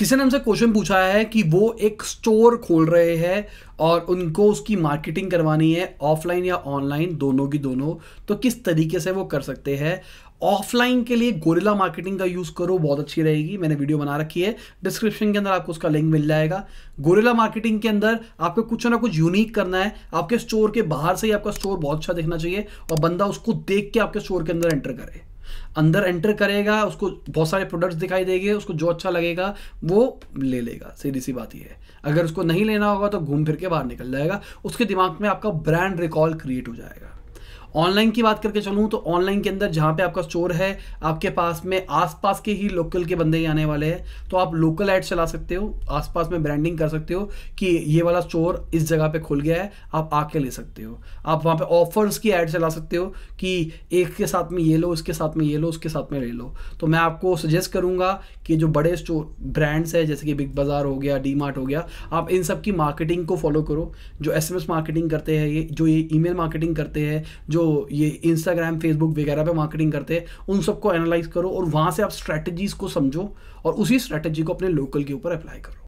किसी ने हमसे क्वेश्चन पूछा है कि वो एक स्टोर खोल रहे हैं और उनको उसकी मार्केटिंग करवानी है ऑफलाइन या ऑनलाइन दोनों की दोनों तो किस तरीके से वो कर सकते हैं ऑफलाइन के लिए गोरिला मार्केटिंग का यूज़ करो बहुत अच्छी रहेगी मैंने वीडियो बना रखी है डिस्क्रिप्शन के अंदर आपको उसका लिंक मिल जाएगा गोरिला मार्केटिंग के अंदर आपको कुछ ना कुछ यूनिक करना है आपके स्टोर के बाहर से ही आपका स्टोर बहुत अच्छा दिखना चाहिए और बंदा उसको देख के आपके स्टोर के अंदर एंटर करे अंदर एंटर करेगा उसको बहुत सारे प्रोडक्ट्स दिखाई देंगे उसको जो अच्छा लगेगा वो ले लेगा सीधी सी बात ये है अगर उसको नहीं लेना होगा तो घूम फिर के बाहर निकल जाएगा उसके दिमाग में आपका ब्रांड रिकॉल क्रिएट हो जाएगा ऑनलाइन की बात करके चलूँ तो ऑनलाइन के अंदर जहाँ पे आपका स्टोर है आपके पास में आसपास के ही लोकल के बंदे ही आने वाले हैं तो आप लोकल ऐड चला सकते हो आसपास में ब्रांडिंग कर सकते हो कि ये वाला स्टोर इस जगह पे खुल गया है आप आके ले सकते हो आप वहाँ पे ऑफर्स की ऐड चला सकते हो कि एक के साथ में ये लो इसके साथ में ये लो उसके साथ में ले लो तो मैं आपको सजेस्ट करूँगा कि जो बड़े स्टोर ब्रांड्स हैं जैसे कि बिग बाज़ार हो गया डी हो गया आप इन सब की मार्केटिंग को फॉलो करो जो एस मार्केटिंग करते हैं ये जो ये ई मार्केटिंग करते हैं जो जो ये इंस्टाग्राम फेसबुक वगैरह पे मार्केटिंग करते हैं उन सबको एनालाइज करो और वहाँ से आप स्ट्रैटेजीज को समझो और उसी स्ट्रेटजी को अपने लोकल के ऊपर अप्लाई करो